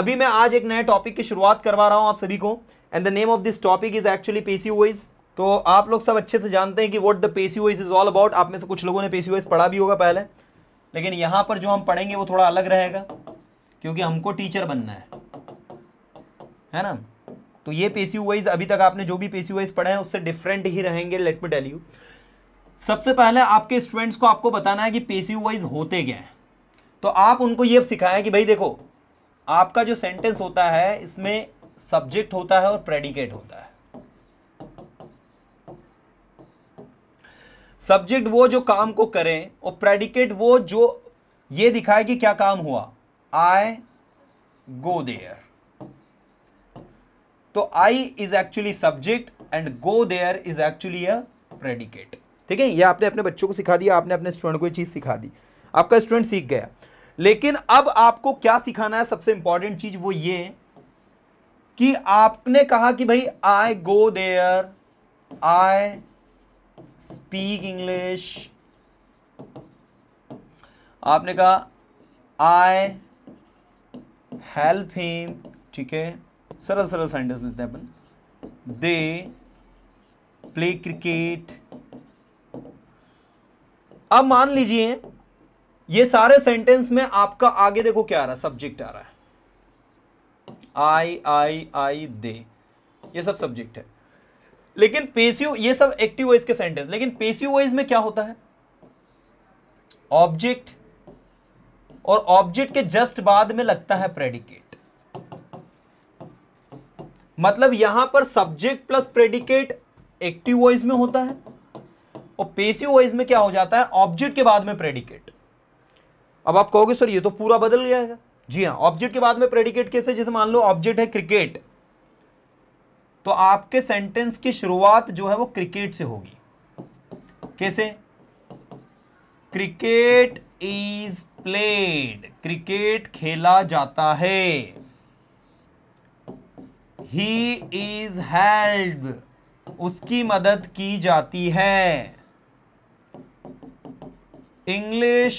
अभी मैं आज एक नए टॉपिक की शुरुआत करवा रहा हूँ आप सभी को and the name of this topic is actually passive voice तो आप लोग सब अच्छे से जानते हैं कि what the passive voice is all about आप में से कुछ लोगों ने पेसीओइज पढ़ा भी होगा पहले लेकिन यहाँ पर जो हम पढ़ेंगे वो थोड़ा अलग रहेगा क्योंकि हमको टीचर बनना है है ना तो ये पेसी वाइज अभी तक आपने जो भी पेसी वाइज पढ़े हैं उससे डिफरेंट ही रहेंगे लेट मी टेल यू सबसे पहले आपके स्टूडेंट्स को आपको बताना है कि पेसी वाइज होते क्या हैं तो आप उनको ये सिखाएं कि भाई देखो आपका जो सेंटेंस होता है इसमें सब्जेक्ट होता है और प्रेडिकेट होता है सब्जेक्ट वो जो काम को करें और प्रेडिकेट वो जो ये दिखाए कि क्या काम हुआ आई गो देयर तो I is actually subject and go there is actually a predicate ठीक है ये आपने अपने बच्चों को सिखा दिया आपने अपने स्टूडेंट को ये चीज़ सिखा दी आपका स्टूडेंट सीख गया लेकिन अब आपको क्या सिखाना है सबसे इंपॉर्टेंट चीज वो ये कि आपने कहा कि भाई I go there I speak English आपने कहा आई हेल्प हिम ठीक है सरल सरल सेंटेंस लेते हैं अपन दे प्ले क्रिकेट अब मान लीजिए ये सारे सेंटेंस में आपका आगे देखो क्या आ रहा है सब्जेक्ट आ रहा है आई आई आई दे ये सब सब्जेक्ट है लेकिन पेसियो ये सब एक्टिव वाइज के सेंटेंस लेकिन पेसियो वाइज में क्या होता है ऑब्जेक्ट और ऑब्जेक्ट के जस्ट बाद में लगता है प्रेडिकेट मतलब यहां पर subject plus predicate active voice में होता है और पेसियो वाइज में क्या हो जाता है ऑब्जेक्ट के बाद में प्रेडिकेट अब आप कहोगे सर ये तो पूरा बदल गया है जी हाँ ऑब्जेक्ट के बाद में प्रेडिकेट कैसे जैसे मान लो ऑब्जेक्ट है क्रिकेट तो आपके सेंटेंस की शुरुआत जो है वो क्रिकेट से होगी कैसे क्रिकेट इज प्लेड क्रिकेट खेला जाता है ही इज हेल्प उसकी मदद की जाती है इंग्लिश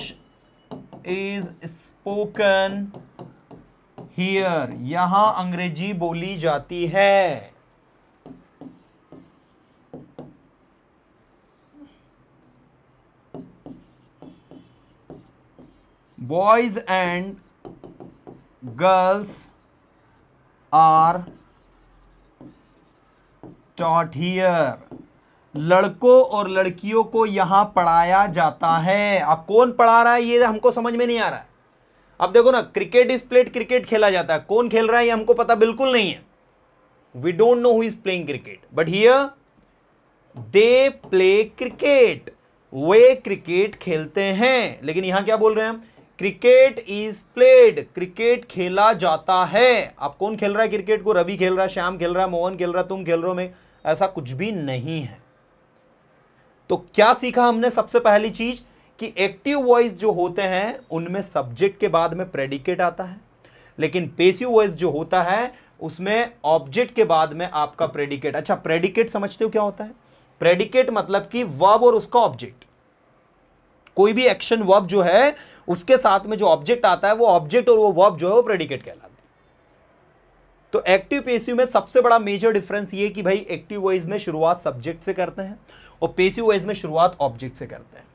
इज स्पोकन हियर यहां अंग्रेजी बोली जाती है boys and girls are taught here लड़कों और लड़कियों को यहां पढ़ाया जाता है अब कौन पढ़ा रहा है ये हमको समझ में नहीं आ रहा है अब देखो ना क्रिकेट इज प्लेट क्रिकेट खेला जाता है कौन खेल रहा है ये हमको पता बिल्कुल नहीं है we don't know who is playing cricket but here they play cricket वे क्रिकेट खेलते हैं लेकिन यहां क्या बोल रहे हैं क्रिकेट इज प्लेड क्रिकेट खेला जाता है आप कौन खेल रहा है क्रिकेट को रवि खेल रहा है श्याम खेल रहा है मोहन खेल रहा है तुम खेल रहे हो में ऐसा कुछ भी नहीं है तो क्या सीखा हमने सबसे पहली चीज कि एक्टिव वॉइस जो होते हैं उनमें सब्जेक्ट के बाद में प्रेडिकेट आता है लेकिन पेसिव वॉइस जो होता है उसमें ऑब्जेक्ट के बाद में आपका प्रेडिकेट अच्छा प्रेडिकेट समझते हो क्या होता है प्रेडिकेट मतलब कि वर्ब और उसका ऑब्जेक्ट कोई भी एक्शन वर्ब जो है उसके साथ में जो ऑब्जेक्ट आता है वो ऑब्जेक्ट और वो वर्ब जो है वो प्रेडिकेट कहलाता है तो एक्टिव पेसिव में सबसे बड़ा मेजर डिफरेंस ये कि भाई एक्टिव वॉइस में शुरुआत सब्जेक्ट से करते हैं और पेसिव वॉइस में शुरुआत ऑब्जेक्ट से करते हैं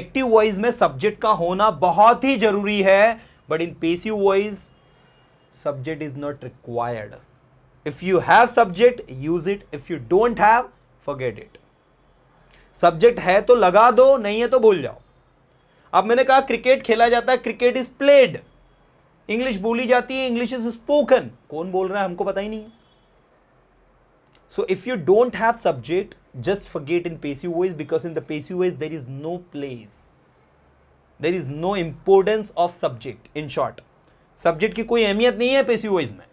एक्टिव वॉइस में सब्जेक्ट का होना बहुत ही जरूरी है but in passive voice subject is not required if you have subject use it if you don't have forget it subject है तो लगा दो नहीं है तो भूल जाओ अब मैंने कहा क्रिकेट खेला जाता है क्रिकेट इज प्लेड इंग्लिश बोली जाती है इंग्लिश इज स्पोकन कौन बोल रहा है हमको पता ही नहीं है so if you don't have subject just forget in passive voice because in the passive voice there is no place there is no importance of subject in short subject की कोई अहमियत नहीं है पेसिव वाइज में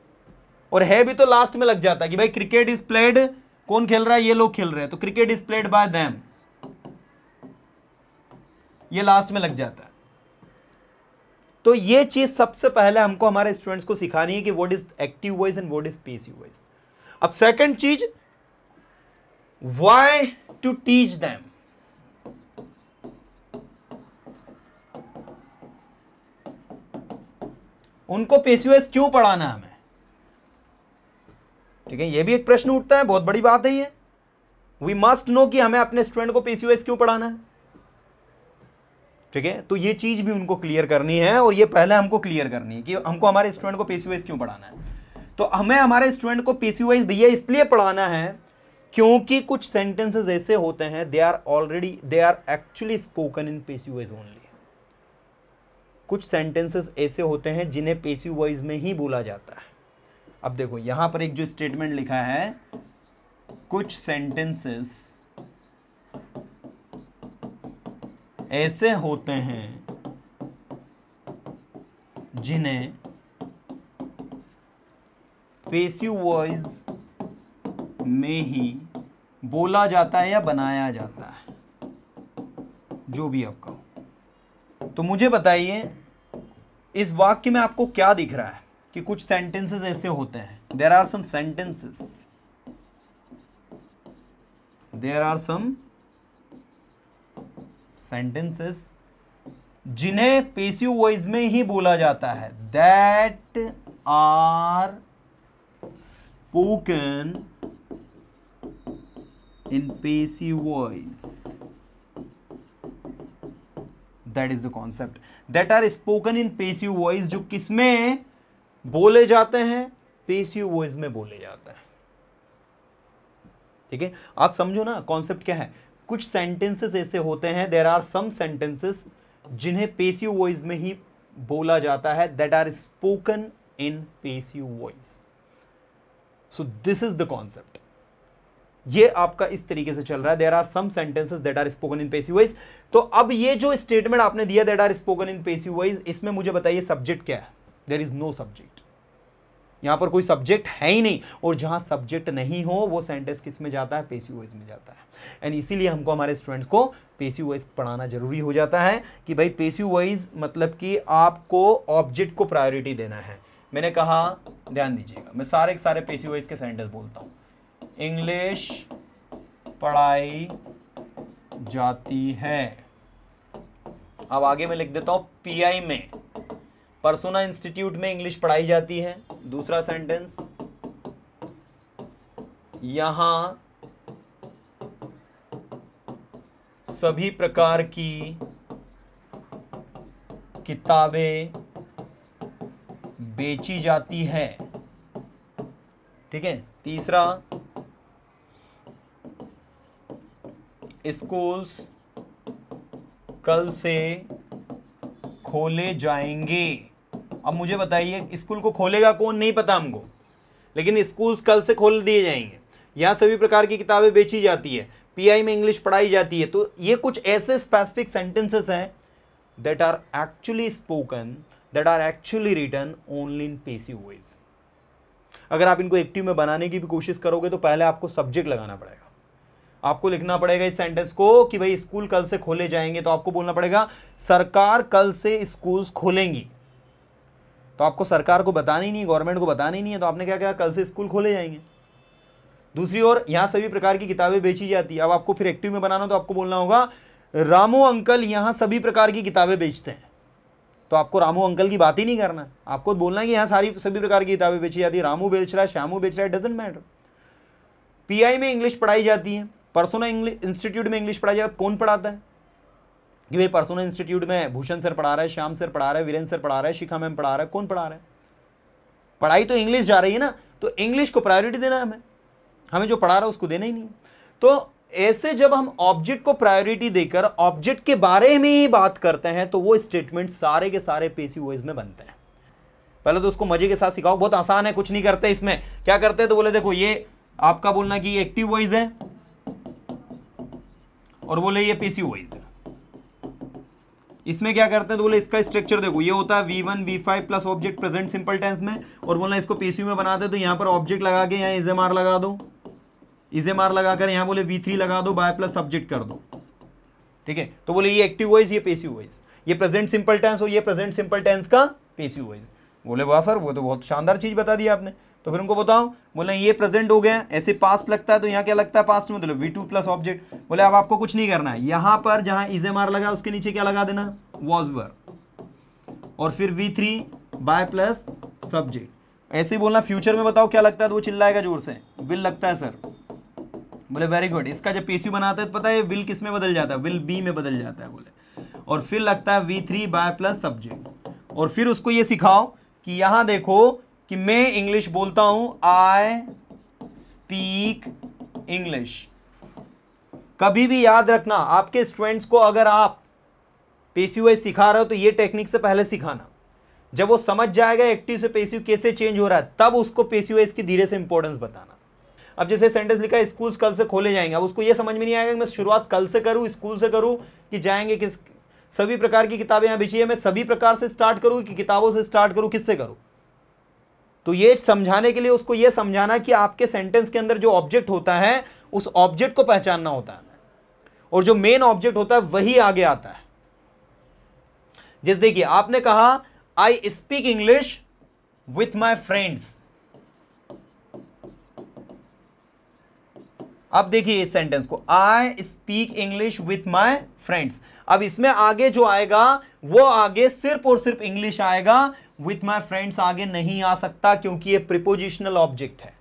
और है भी तो last में लग जाता है कि भाई cricket is played कौन खेल रहा है ये लोग खेल रहे हैं तो cricket is played by them. ये last में लग जाता है तो ये चीज सबसे पहले हमको हमारे स्टूडेंट्स को सिखानी है कि what is active voice and what is passive voice अब सेकंड चीज why to teach them उनको पेशवेस क्यों पढ़ाना है हमें ठीक है ये भी एक प्रश्न उठता है बहुत बड़ी बात है ये वी मस्ट नो कि हमें अपने स्टूडेंट को पेशवेस क्यों पढ़ाना है ठीक है तो ये चीज भी उनको क्लियर करनी है और ये पहले हमको क्लियर करनी है कि हमको हमारे स्टूडेंट को पेशवेस क्यों पढ़ाना है तो हमें हमारे स्टूडेंट को पेशवेस भैया इसलिए पढ़ाना है क्योंकि कुछ सेंटेंसेस ऐसे होते हैं they are already they are actually spoken in passive voice only कुछ सेंटेंसेस ऐसे होते हैं जिन्हें पेसी वाइज में ही बोला जाता है अब देखो यहां पर एक जो स्टेटमेंट लिखा है कुछ सेंटेंसेस ऐसे होते हैं जिन्हें पेसी वॉइस में ही बोला जाता है या बनाया जाता है जो भी आप कहो तो मुझे बताइए इस वाक्य में आपको क्या दिख रहा है कि कुछ सेंटेंसेस ऐसे होते हैं there are some sentences there are some sentences जिन्हें पेसिव वॉइस में ही बोला जाता है that are spoken in pacey voice that is the concept that are spoken in passive voice जो किसमें बोले जाते हैं passive voice में बोले जाते हैं ठीक है आप समझो ना कॉन्सेप्ट क्या है कुछ सेंटेंसेस ऐसे होते हैं देर आर सम सेंटेंसेस जिन्हें पेसिव वॉइस में ही बोला जाता है that are spoken in passive voice so this is the concept ये आपका इस तरीके से चल रहा है there are some sentences that are spoken in passive voice तो अब ये जो स्टेटमेंट आपने दिया that are spoken in passive voice इसमें मुझे बताइए सब्जेक्ट क्या है देर इज नो सब्जेक्ट यहां पर कोई सब्जेक्ट है ही नहीं और जहां सब्जेक्ट नहीं हो वो सेंटेंस किस में जाता है पेसी वाइज में जाता है एंड इसीलिए हमको हमारे स्टूडेंट्स को पेसी वाइज पढ़ाना जरूरी हो जाता है कि भाई पेसी वाइज मतलब कि आपको ऑब्जेक्ट को प्रायोरिटी देना है मैंने कहा ध्यान दीजिएगा मैं सारे सारे पेसी वाइज के सेंटेंस बोलता हूँ इंग्लिश पढ़ाई जाती है अब आगे मैं लिख देता हूँ पीआई में परसोना इंस्टीट्यूट में इंग्लिश पढ़ाई जाती है दूसरा सेंटेंस यहां सभी प्रकार की किताबें बेची जाती है ठीक है तीसरा स्कूल्स कल से खोले जाएंगे अब मुझे बताइए स्कूल को खोलेगा कौन नहीं पता हमको लेकिन स्कूल्स कल से खोल दिए जाएंगे यहाँ सभी प्रकार की किताबें बेची जाती है पीआई में इंग्लिश पढ़ाई जाती है तो ये कुछ ऐसे स्पेसिफिक सेंटेंसेस हैं that are actually spoken that are actually written only in passive voice अगर आप इनको एक्टिव में बनाने की भी कोशिश करोगे तो पहले आपको सब्जेक्ट लगाना पड़ेगा आपको लिखना पड़ेगा इस सेंटेंस को कि भाई स्कूल कल से खोले जाएंगे तो आपको बोलना पड़ेगा सरकार कल से स्कूल्स खोलेंगी तो आपको सरकार को बताना ही नहीं गवर्नमेंट को बताना ही नहीं है तो आपने क्या कहा कल से स्कूल खोले जाएंगे दूसरी ओर यहां सभी प्रकार की किताबें बेची जाती है अब आपको फिर एक्टिव में बनाना तो आपको बोलना होगा रामू अंकल यहां सभी प्रकार की किताबें बेचते हैं तो आपको रामू अंकल की बात ही नहीं करना आपको बोलना है कि यहाँ सारी सभी प्रकार की किताबें बेची जाती है रामू बेच रहा है श्यामू बेच रहा है डजेंट मैटर पीआई में इंग्लिश पढ़ाई जाती है परसोना इंस्टीट्यूट में इंग्लिश पढ़ाई जाएगा तो कौन पढ़ाता है कि भाई परसोना इंस्टीट्यूट में भूषण सर पढ़ा रहा है श्याम सर पढ़ा रहा है वीरेंद्र सर पढ़ा रहा है शिखा मैम पढ़ा रहा है कौन पढ़ा रहा है पढ़ाई तो इंग्लिश जा रही है ना तो इंग्लिश को प्रायोरिटी देना है हमें हमें जो पढ़ा रहा है उसको देना ही नहीं तो ऐसे जब हम ऑब्जेक्ट को प्रायोरिटी देकर ऑब्जेक्ट के बारे में ही बात करते हैं तो वो स्टेटमेंट सारे के सारे पेसीओज में बनते हैं पहले तो उसको मजे के साथ सिखाओ बहुत आसान है कुछ नहीं करते इसमें क्या करते हैं तो बोले देखो ये आपका बोलना कि एक्टिव वॉइस है और बोले ये पेशीओइज इसमें क्या करते हैं तो बोले इसका स्ट्रक्चर देखो ये होता है V one V five plus object present simple tense में और बोला इसको पेशी में बना दे तो यहां पर ऑब्जेक्ट लगा के यहाँ इजेमार लगा दो इजेमार लगाकर यहां बोले वी थ्री लगा दो बाय प्लस सब्जेक्ट कर दो ठीक है तो बोले ये एक्टिव वाइज ये पेशी वाइज ये प्रेजेंट सिंपल टेंस और ये प्रेजेंट सिंपल टेंस का पेशी वाइज बोले वाह सर वो तो बहुत शानदार चीज़ बता दी आपने तो फिर उनको बताओ बोले ये प्रेजेंट हो गया ऐसे पास्ट लगता है तो यहाँ क्या लगता है पास्ट में बोले वी टू प्लस ऑब्जेक्ट बोले अब आपको कुछ नहीं करना है यहां पर जहां इज एम लगा उसके नीचे क्या लगा देना वॉज वर और फिर V three by plus subject ऐसे बोलना फ्यूचर में बताओ क्या लगता है तो वो चिल्लाएगा जोर से विल लगता है सर बोले वेरी गुड इसका जब पी बनाता है तो पता है विल किस में बदल जाता है विल बी में बदल जाता है बोले और फिर लगता है V three by plus subject और फिर उसको ये सिखाओ कि यहां देखो कि मैं इंग्लिश बोलता हूं आई स्पीक इंग्लिश कभी भी याद रखना आपके स्टूडेंट्स को अगर आप पेसिव वाइज सिखा रहे हो तो ये टेक्निक से पहले सिखाना जब वो समझ जाएगा एक्टिव से पेसिव कैसे चेंज हो रहा है तब उसको पेसिव वाइज की धीरे से इंपॉर्टेंस बताना अब जैसे सेंटेंस लिखा है स्कूल्स कल से खोले जाएंगे अब उसको ये समझ में नहीं आएगा कि मैं शुरुआत कल से करूँ स्कूल से करूं कि जाएंगे किस सभी प्रकार की किताबें यहां बिछी है मैं सभी प्रकार से स्टार्ट करूं कि किताबों से स्टार्ट करूं किससे करूं तो ये समझाने के लिए उसको ये समझाना कि आपके सेंटेंस के अंदर जो ऑब्जेक्ट होता है उस ऑब्जेक्ट को पहचानना होता है और जो मेन ऑब्जेक्ट होता है वही आगे आता है जैसे देखिए आपने कहा I speak English with my friends अब देखिए इस सेंटेंस को I speak English with my friends अब इसमें आगे जो आएगा वो आगे सिर्फ और सिर्फ इंग्लिश आएगा विथ माई फ्रेंड्स आगे नहीं आ सकता क्योंकि ये प्रिपोजिशनल ऑब्जेक्ट है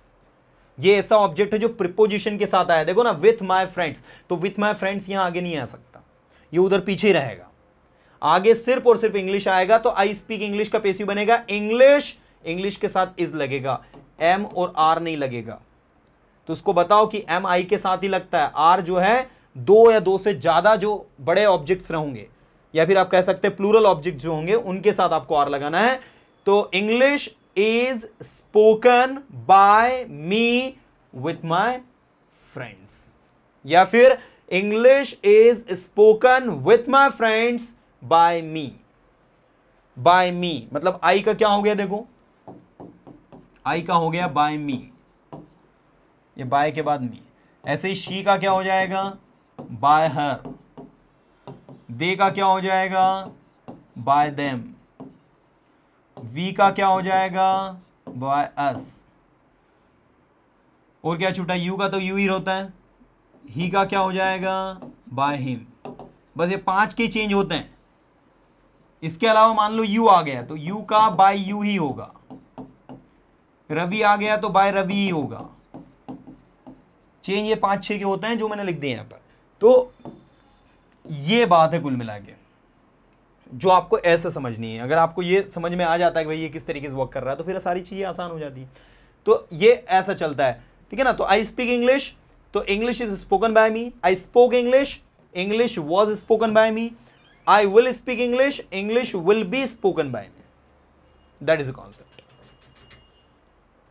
ये ऐसा ऑब्जेक्ट है जो प्रिपोजिशन के साथ आया देखो ना विथ माई फ्रेंड्स तो विथ माई फ्रेंड्स यहां आगे नहीं आ सकता ये उधर पीछे ही रहेगा आगे सिर्फ और सिर्फ इंग्लिश आएगा तो आई स्पीक इंग्लिश का पेशी बनेगा इंग्लिश इंग्लिश के साथ इज लगेगा एम और आर नहीं लगेगा तो उसको बताओ कि एम आई के साथ ही लगता है आर जो है दो या दो से ज़्यादा जो बड़े ऑब्जेक्ट्स रहोंगे या फिर आप कह सकते हैं प्लूरल ऑब्जेक्ट जो होंगे उनके साथ आपको आर लगाना है तो English is spoken by me with my friends या फिर English is spoken with my friends by me by me मतलब आई का क्या हो गया देखो आई का हो गया बाय मी ये बाय के बाद मी ऐसे ही शी का क्या हो जाएगा बाय हर दे का क्या हो जाएगा बाय देम वी का क्या हो जाएगा बाय अस और क्या छूटा यू का तो यू ही होता है ही का क्या हो जाएगा बाय हिम बस ये पांच के चेंज होते हैं इसके अलावा मान लो यू आ गया तो यू का बाय यू ही होगा रवि आ गया तो बाय रवि ही होगा चेंज ये पाँच छः के होते हैं जो मैंने लिख दिए यहाँ पर तो ये बात है कुल मिला के जो आपको ऐसे समझनी है अगर आपको ये समझ में आ जाता है कि भाई ये किस तरीके से वर्क कर रहा है तो फिर सारी चीज़ें आसान हो जाती तो ये ऐसा चलता है ठीक है ना तो आई स्पीक इंग्लिश तो English is spoken by me I spoke English English was spoken by me I will speak English English will be spoken by me that is a concept